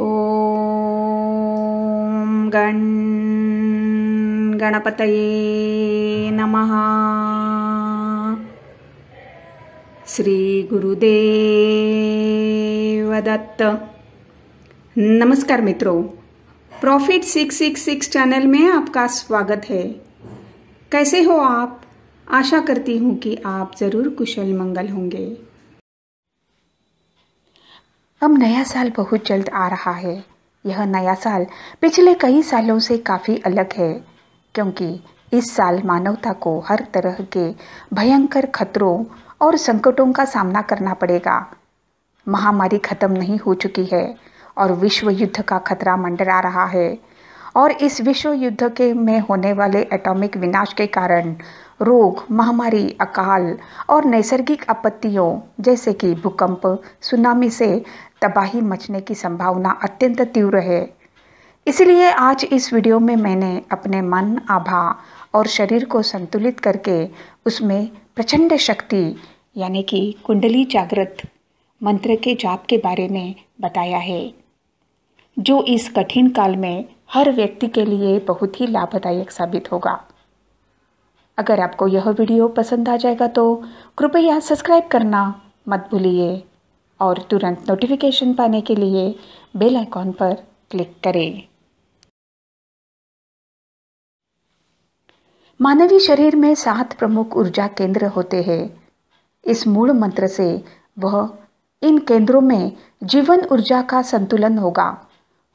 ओम गण गणपत नमः श्रीगुरुदेवदत्त नमस्कार मित्रों प्रॉफिट 666 चैनल में आपका स्वागत है कैसे हो आप आशा करती हूँ कि आप ज़रूर कुशल मंगल होंगे अब नया साल बहुत जल्द आ रहा है यह नया साल पिछले कई सालों से काफ़ी अलग है क्योंकि इस साल मानवता को हर तरह के भयंकर खतरों और संकटों का सामना करना पड़ेगा महामारी खत्म नहीं हो चुकी है और विश्व युद्ध का खतरा मंडरा रहा है और इस विश्व युद्ध के में होने वाले एटॉमिक विनाश के कारण रोग महामारी अकाल और नैसर्गिक आपत्तियों जैसे कि भूकंप सुनामी से तबाही मचने की संभावना अत्यंत तीव्र है इसलिए आज इस वीडियो में मैंने अपने मन आभा और शरीर को संतुलित करके उसमें प्रचंड शक्ति यानी कि कुंडली जागृत मंत्र के जाप के बारे में बताया है जो इस कठिन काल में हर व्यक्ति के लिए बहुत ही लाभदायक साबित होगा अगर आपको यह वीडियो पसंद आ जाएगा तो कृपया सब्सक्राइब करना मत भूलिए और तुरंत नोटिफिकेशन पाने के लिए बेल आइकॉन पर क्लिक करें मानवीय शरीर में सात प्रमुख ऊर्जा केंद्र होते हैं इस मूल मंत्र से वह इन केंद्रों में जीवन ऊर्जा का संतुलन होगा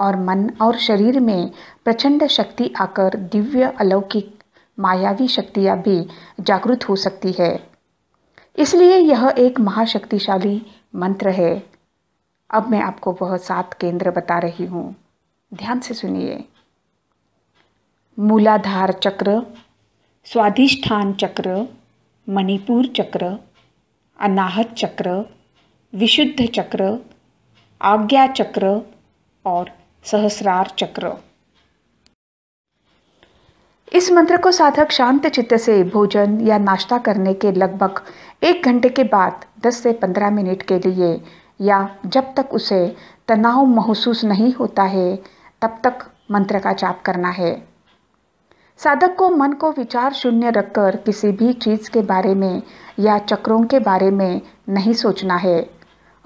और मन और शरीर में प्रचंड शक्ति आकर दिव्य अलौकिक मायावी शक्तियाँ भी जागृत हो सकती है इसलिए यह एक महाशक्तिशाली मंत्र है अब मैं आपको वह सात केंद्र बता रही हूँ ध्यान से सुनिए मूलाधार चक्र स्वाधिष्ठान चक्र मणिपुर चक्र अनाहत चक्र विशुद्ध चक्र आज्ञा चक्र और सहस्रार चक्र इस मंत्र को साधक शांत चित्त से भोजन या नाश्ता करने के लगभग एक घंटे के बाद 10 से 15 मिनट के लिए या जब तक उसे तनाव महसूस नहीं होता है तब तक मंत्र का जाप करना है साधक को मन को विचार शून्य रखकर किसी भी चीज़ के बारे में या चक्रों के बारे में नहीं सोचना है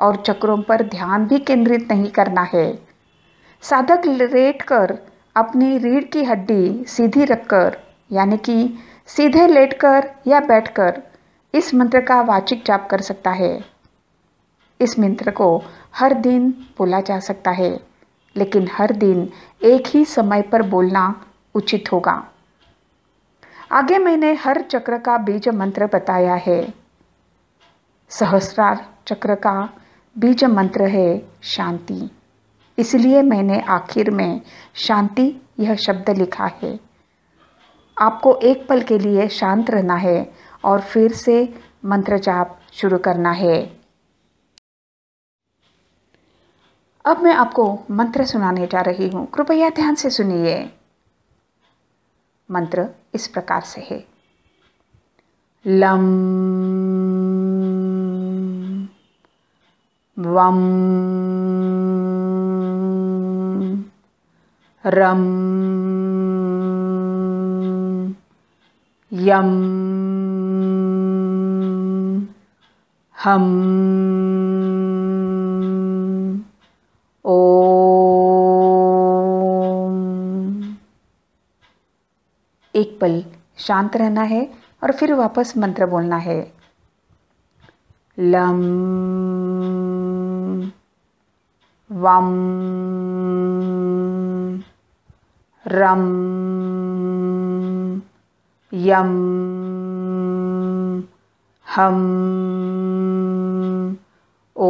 और चक्रों पर ध्यान भी केंद्रित नहीं करना है साधक लेट कर अपनी रीढ़ की हड्डी सीधी रखकर यानी कि सीधे लेटकर या बैठकर इस मंत्र का वाचिक जाप कर सकता है इस मंत्र को हर दिन बोला जा सकता है लेकिन हर दिन एक ही समय पर बोलना उचित होगा आगे मैंने हर चक्र का बीज मंत्र बताया है सहस्रार चक्र का बीज मंत्र है शांति इसलिए मैंने आखिर में शांति यह शब्द लिखा है आपको एक पल के लिए शांत रहना है और फिर से मंत्र जाप शुरू करना है अब मैं आपको मंत्र सुनाने जा रही हूँ कृपया ध्यान से सुनिए मंत्र इस प्रकार से है लम वम रम यम हम ओ एक पल शांत रहना है और फिर वापस मंत्र बोलना है लम वम रं यं हं ओ